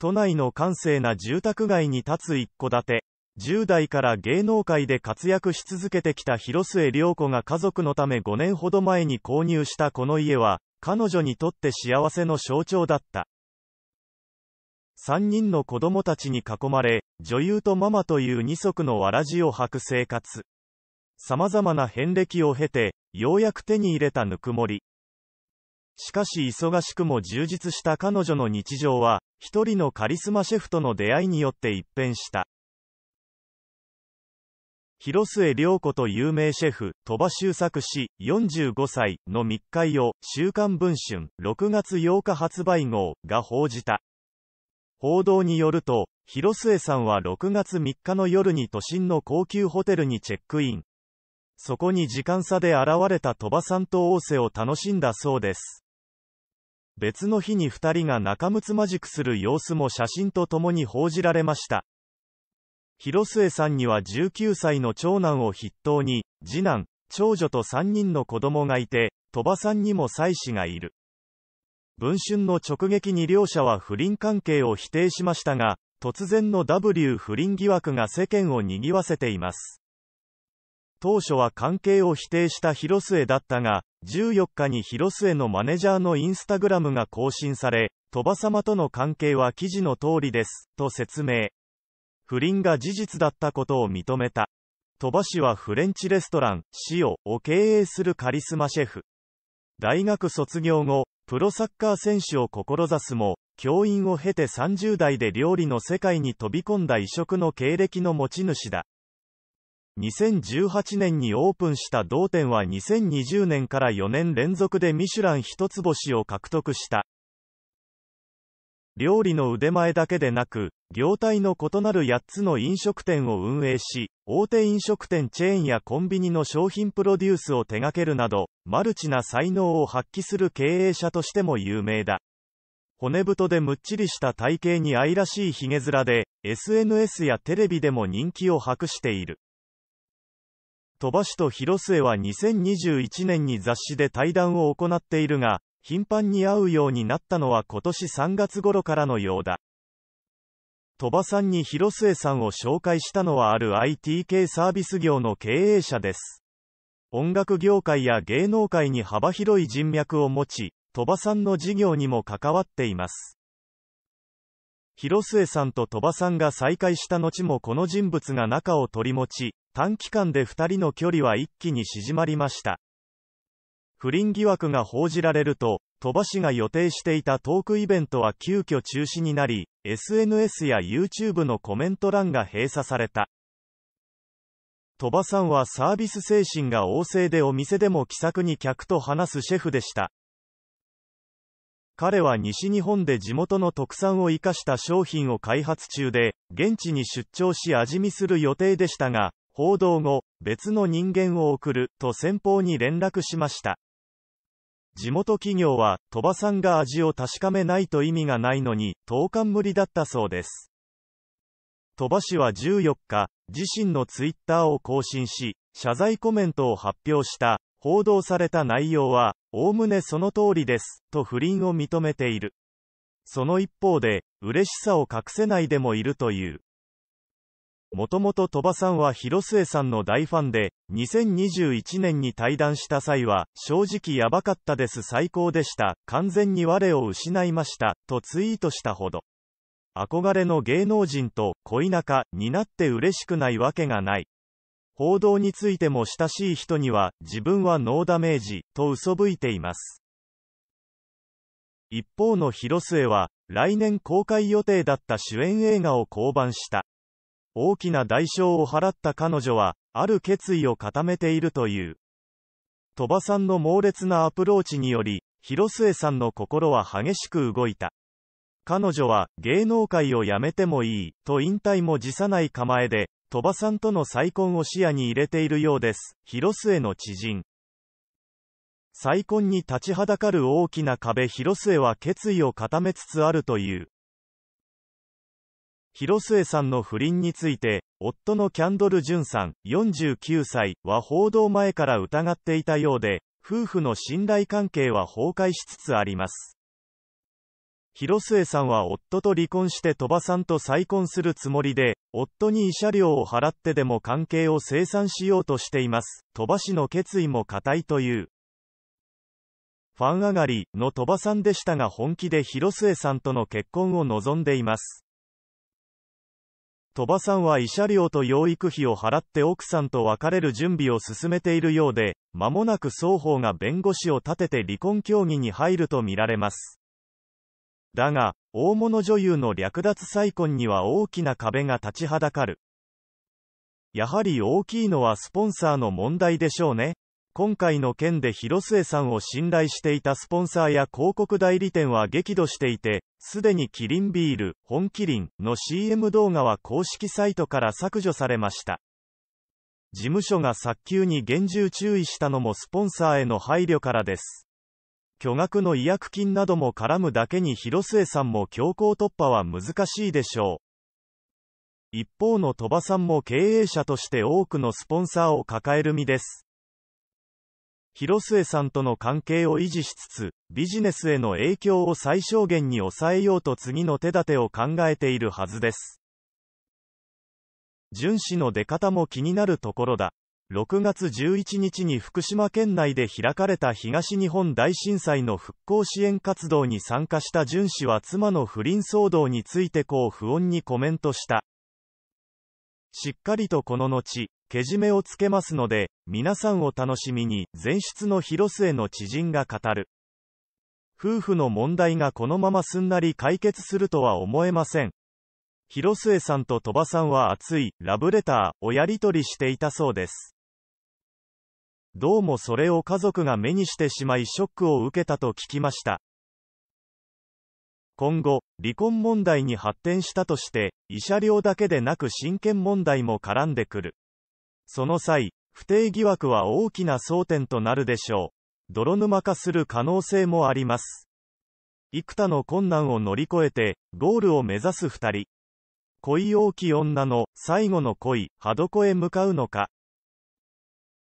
都内の閑静な住宅街に立つ一戸建て。10代から芸能界で活躍し続けてきた広末涼子が家族のため5年ほど前に購入したこの家は、彼女にとって幸せの象徴だった。3人の子供たちに囲まれ、女優とママという二足のわらじを履く生活。様々な遍歴を経て、ようやく手に入れたぬくもり。しかし忙しくも充実した彼女の日常は、一人のカリスマシェフとの出会いによって一変した広末涼子と有名シェフ、鳥羽周作氏、45歳の密会を、週刊文春、6月8日発売号が報じた。報道によると、広末さんは6月3日の夜に都心の高級ホテルにチェックイン。そこに時間差で現れた鳥羽さんと大瀬を楽しんだそうです。別の日に2人が仲睦まじくする様子も写真とともに報じられました。広末さんには19歳の長男を筆頭に、次男、長女と3人の子供がいて、鳥羽さんにも妻子がいる。文春の直撃に両者は不倫関係を否定しましたが、突然の W 不倫疑惑が世間を賑わせています。当初は関係を否定した広末だったが、14日に広末のマネジャーのインスタグラムが更新され、鳥羽様との関係は記事の通りです、と説明。不倫が事実だったことを認めた。鳥羽氏はフレンチレストラン、シオを経営するカリスマシェフ。大学卒業後、プロサッカー選手を志すも、教員を経て30代で料理の世界に飛び込んだ異色の経歴の持ち主だ。2018年にオープンした同店は2020年から4年連続でミシュラン一つ星を獲得した。料理の腕前だけでなく、業態の異なる8つの飲食店を運営し、大手飲食店チェーンやコンビニの商品プロデュースを手掛けるなど、マルチな才能を発揮する経営者としても有名だ。骨太でむっちりした体型に愛らしい髭面で、SNS やテレビでも人気を博している。鳥羽氏と広末は2021年に雑誌で対談を行っているが、頻繁に会うようになったのは今年3月頃からのようだ。鳥羽さんに広末さんを紹介したのはある IT 系サービス業の経営者です。音楽業界や芸能界に幅広い人脈を持ち、鳥羽さんの事業にも関わっています。広末さんと鳥羽さんが再会した後もこの人物が仲を取り持ち、短期間で2人の距離は一気に縮まりました。不倫疑惑が報じられると、鳥羽氏が予定していたトークイベントは急遽中止になり、SNS や YouTube のコメント欄が閉鎖された。鳥羽さんはサービス精神が旺盛でお店でも気さくに客と話すシェフでした。彼は西日本で地元の特産を生かした商品を開発中で、現地に出張し味見する予定でしたが、報道後、別の人間を送る、と先方に連絡しました。地元企業は、鳥羽さんが味を確かめないと意味がないのに、投函無理だったそうです。鳥羽氏は14日、自身のツイッターを更新し、謝罪コメントを発表した、報道された内容は、おおむねその通りです、と不倫を認めている。その一方で、嬉しさを隠せないでもいるという。もともと鳥羽さんは広末さんの大ファンで、2021年に対談した際は、正直やばかったです、最高でした、完全に我を失いました、とツイートしたほど。憧れの芸能人と恋仲になって嬉しくないわけがない。報道についても親しい人には、自分はノーダメージ、と嘘吹いています。一方の広末は、来年公開予定だった主演映画を降板した。大きな代償を払った彼女は、ある決意を固めているという。鳥羽さんの猛烈なアプローチにより、広末さんの心は激しく動いた。彼女は、芸能界を辞めてもいい、と引退も辞さない構えで、鳥羽さんとの再婚を視野に入れているようです。広末の知人。再婚に立ちはだかる大きな壁広末は決意を固めつつあるという。広末さんの不倫について、夫のキャンドル・ジュンさん、49歳は報道前から疑っていたようで、夫婦の信頼関係は崩壊しつつあります。広末さんは夫と離婚して鳥羽さんと再婚するつもりで、夫に慰謝料を払ってでも関係を清算しようとしています。鳥羽氏の決意も固いという。ファン上がりの鳥羽さんでしたが本気で広末さんとの結婚を望んでいます。鳥羽さんは慰謝料と養育費を払って奥さんと別れる準備を進めているようで、間もなく双方が弁護士を立てて離婚協議に入るとみられます。だが、大物女優の略奪再婚には大きな壁が立ちはだかる。やはり大きいのはスポンサーの問題でしょうね。今回の件で広末さんを信頼していたスポンサーや広告代理店は激怒していて、すでにキリンビール、本麒麟の CM 動画は公式サイトから削除されました。事務所が早急に厳重注意したのもスポンサーへの配慮からです。巨額の違約金なども絡むだけに広末さんも強行突破は難しいでしょう。一方の鳥羽さんも経営者として多くのスポンサーを抱える身です。広末さんとの関係を維持しつつ、ビジネスへの影響を最小限に抑えようと次の手立てを考えているはずです。純子の出方も気になるところだ。6月11日に福島県内で開かれた東日本大震災の復興支援活動に参加した純子は妻の不倫騒動についてこう不穏にコメントした。しっかりとこの後、けじめをつけますので、皆さんを楽しみに、前出の広末の知人が語る。夫婦の問題がこのまますんなり解決するとは思えません。広末さんと鳥羽さんは熱い、ラブレターをやり取りしていたそうです。どうもそれを家族が目にしてしまいショックを受けたと聞きました。今後、離婚問題に発展したとして、慰謝料だけでなく親権問題も絡んでくる。その際、不定疑惑は大きな争点となるでしょう。泥沼化する可能性もあります。幾多の困難を乗り越えて、ゴールを目指す二人。恋多き女の最後の恋、はどこへ向かうのか。